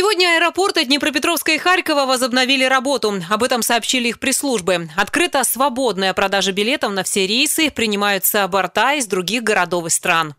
Сегодня аэропорты Днепропетровска и Харькова возобновили работу. Об этом сообщили их пресс-службы. Открыта свободная продажа билетов на все рейсы, принимаются борта из других городов и стран.